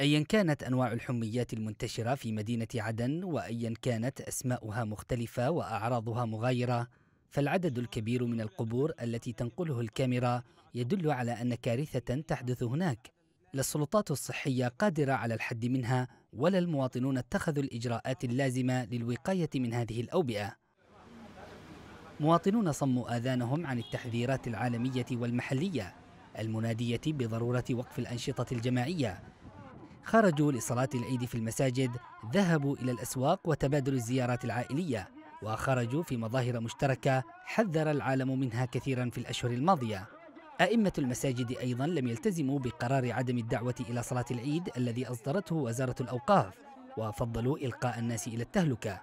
أيا كانت أنواع الحميات المنتشرة في مدينة عدن وأيا كانت أسماؤها مختلفة وأعراضها مغايرة فالعدد الكبير من القبور التي تنقله الكاميرا يدل على أن كارثة تحدث هناك لا السلطات الصحية قادرة على الحد منها ولا المواطنون اتخذوا الإجراءات اللازمة للوقاية من هذه الأوبئة مواطنون صموا آذانهم عن التحذيرات العالمية والمحلية المنادية بضرورة وقف الأنشطة الجماعية خرجوا لصلاة العيد في المساجد ذهبوا إلى الأسواق وتبادلوا الزيارات العائلية وخرجوا في مظاهر مشتركة حذر العالم منها كثيرا في الأشهر الماضية أئمة المساجد أيضا لم يلتزموا بقرار عدم الدعوة إلى صلاة العيد الذي أصدرته وزارة الأوقاف وفضلوا إلقاء الناس إلى التهلكة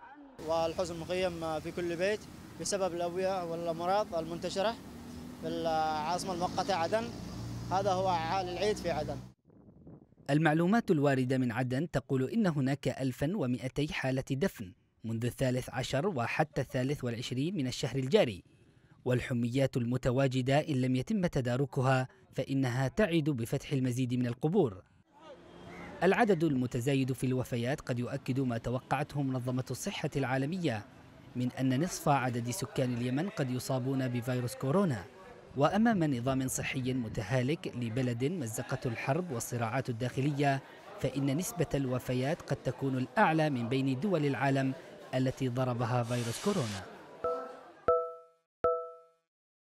والحزن مخيم في كل بيت بسبب الأوبئة والأمراض المنتشرة بالعاصمة المؤقتة عدن هذا هو حال العيد في عدن المعلومات الواردة من عدن تقول إن هناك 1200 حالة دفن منذ الثالث عشر وحتى الثالث والعشرين من الشهر الجاري والحميات المتواجدة إن لم يتم تداركها فإنها تعد بفتح المزيد من القبور العدد المتزايد في الوفيات قد يؤكد ما توقعته منظمة الصحة العالمية من أن نصف عدد سكان اليمن قد يصابون بفيروس كورونا وأمام نظام صحي متهالك لبلد مزقته الحرب والصراعات الداخلية فإن نسبة الوفيات قد تكون الأعلى من بين دول العالم التي ضربها فيروس كورونا